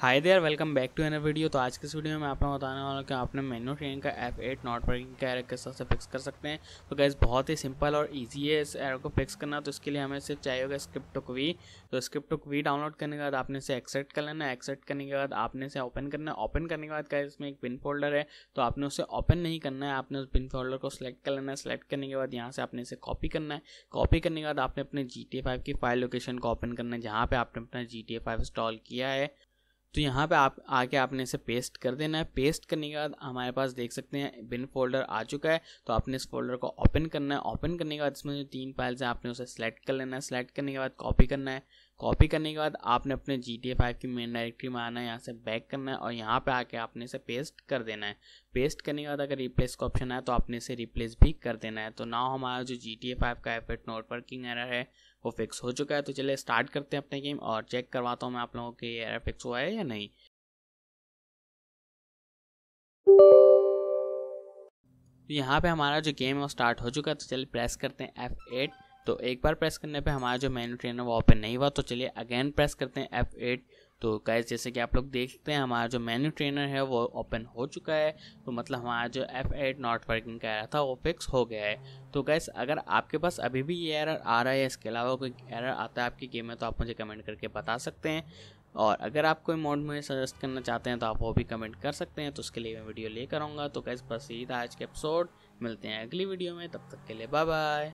hi there welcome back to another video तो आज के इस वीडियो में मैं आपको बताने वाला हूँ कि आपने मेनू ट्रेन का एफ एट नॉट वर्किंग का एरो किस तरह से फिक्स कर सकते हैं तो गैस बहुत ही सिंपल और इजी है इस एरो को फिक्स करना तो इसके लिए हमें सिर्फ चाहिए होगा स्क्रिप्ट टुक वी तो स्क्रिप्ट टुक वी डाउनलोड करने के बाद आपने इसे एक्सेप्ट कर लेना एक्सेप्ट करने के बाद आपने इसे ओपन करना है ओपन करने के बाद क्या इसमें एक बिन फोल्डर है तो आपने उसे ओपन नहीं करना है आपने उस बिन फोल्डर को सिलेक्ट कर लेना है सिलेक्ट करने के बाद यहाँ से आपने इसे कॉपी करना है कॉपी करने के बाद आपने अपने जी टी फाइव की फाइल लोकेशन को ओपन करना है जहाँ पर आपने अपना जी टी फाइव इंस्टॉल किया है तो यहाँ पे आप आके आपने इसे पेस्ट कर देना है पेस्ट करने के बाद हमारे पास देख सकते हैं बिन फोल्डर आ चुका है तो आपने इस फोल्डर को ओपन करना है ओपन करने के बाद इसमें जो तीन फाइल्स हैं आपने उसे सेलेक्ट कर लेना है सेलेक्ट करने के बाद कॉपी करना है कॉपी करने के बाद आपने अपने जी टी फाइव की मेन डायरेक्टरी में आना है यहाँ से बैक करना है और यहाँ पे आके आपने इसे पेस्ट कर देना है पेस्ट करने के बाद अगर रिप्लेस का ऑप्शन है तो आपने इसे रिप्लेस भी कर देना है तो ना हमारा जो जी टी फाइव का एपेट नोट वर्किंग एरर है वो फिक्स हो चुका है तो चलिए स्टार्ट करते हैं अपने गेम और चेक करवाता हूँ मैं आप लोगों के एरर फिक्स हुआ है या नहीं तो यहाँ पे हमारा जो गेम है वो स्टार्ट हो चुका है तो चलिए प्रेस करते हैं एफ एट तो एक बार प्रेस करने पे हमारा जो मेन्यू ट्रेनर वो ओपन नहीं हुआ तो चलिए अगेन प्रेस करते हैं F8 तो गैस जैसे कि आप लोग देख सकते हैं हमारा जो मेन्यू ट्रेनर है वो ओपन हो चुका है तो मतलब हमारा जो एफ एट नॉट वर्किंग कह रहा था वो फिक्स हो गया है तो गैस अगर आपके पास अभी भी ये एरर आ रहा है इसके अलावा कोई एरर आता है आपकी गेम में तो आप मुझे कमेंट करके बता सकते हैं और अगर आप कोई मोड मुझे सजेस्ट करना चाहते हैं तो आप वो भी कमेंट कर सकते हैं तो उसके लिए मैं वीडियो लेकर आऊँगा तो गैस बस यही था आज के एपिसोड मिलते हैं अगली वीडियो में तब तक के लिए बाय बाय